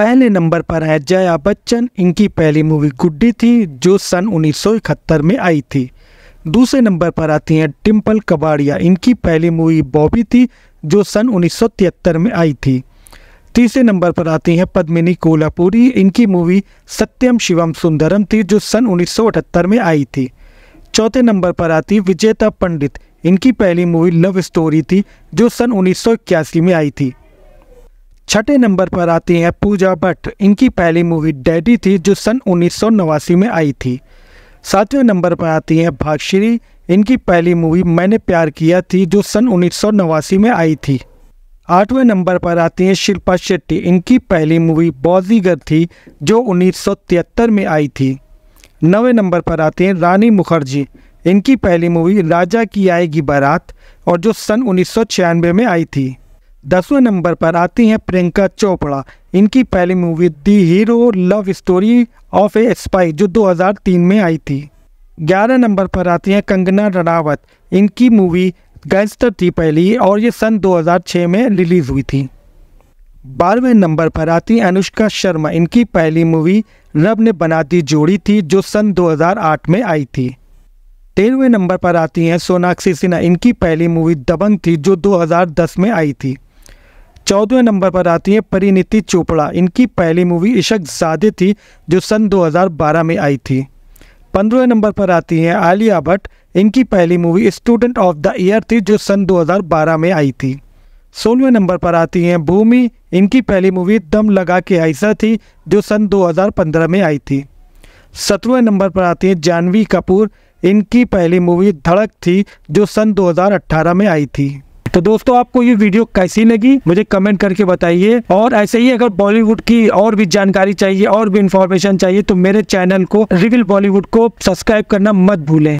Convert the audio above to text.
पहले नंबर पर है जया बच्चन इनकी पहली मूवी गुड्डी थी जो सन उन्नीस में आई थी दूसरे नंबर पर आती हैं टिम्पल कबाड़िया इनकी पहली मूवी बॉबी थी जो सन उन्नीस में आई थी तीसरे नंबर पर आती हैं पद्मिनी कोलापुरी इनकी मूवी सत्यम शिवम सुंदरम थी जो सन उन्नीस में आई थी चौथे नंबर पर आती विजेता पंडित इनकी पहली मूवी लव स्टोरी थी जो सन उन्नीस में आई थी छठे नंबर पर आती हैं पूजा भट्ट इनकी पहली मूवी डैडी थी जो सन उन्नीस में आई थी सातवें नंबर पर आती हैं भागश्री इनकी पहली मूवी मैंने प्यार किया थी जो सन उन्नीस में आई थी आठवें नंबर पर आती हैं शिल्पा शेट्टी इनकी पहली मूवी बॉजीगर थी जो उन्नीस में आई थी नवे नंबर पर आती हैं रानी मुखर्जी इनकी पहली मूवी राजा की आएगी बारात और जो सन उन्नीस में आई थी दसवें नंबर पर आती हैं प्रियंका चोपड़ा इनकी पहली movie the hero love story of a spy जो 2003 में आई थी ग्यारह नंबर पर आती हैं कंगना रनावत इनकी मूवी गैंगस्टर थी पहली और ये सन 2006 में रिलीज़ हुई थी बारहवें नंबर पर आती हैं अनुष्का शर्मा इनकी पहली मूवी रब ने बना दी जोड़ी थी जो सन 2008 में आई थी तेरहवें नंबर पर आती हैं सोनाक्षी सिन्हा इनकी पहली मूवी दबंग थी जो 2010 में आई थी चौदहवें नंबर पर आती है परिणीति चोपड़ा इनकी पहली मूवी इशक ज़ादे थी जो सन 2012 में आई थी पंद्रहवें नंबर पर आती है आलिया भट्ट इनकी पहली movie student of the year थी जो सन 2012 में आई थी सोलहवें नंबर पर आती हैं भूमि इनकी पहली मूवी दम लगा के ऐसा थी जो सन 2015 में आई थी सत्रहवें नंबर पर आती हैं जानवी कपूर इनकी पहली मूवी धड़क थी जो सन 2018 में आई थी तो दोस्तों आपको ये वीडियो कैसी लगी मुझे कमेंट करके बताइए और ऐसे ही अगर बॉलीवुड की और भी जानकारी चाहिए और भी इंफॉर्मेशन चाहिए तो मेरे चैनल को रिविल बॉलीवुड को सब्सक्राइब करना मत भूलें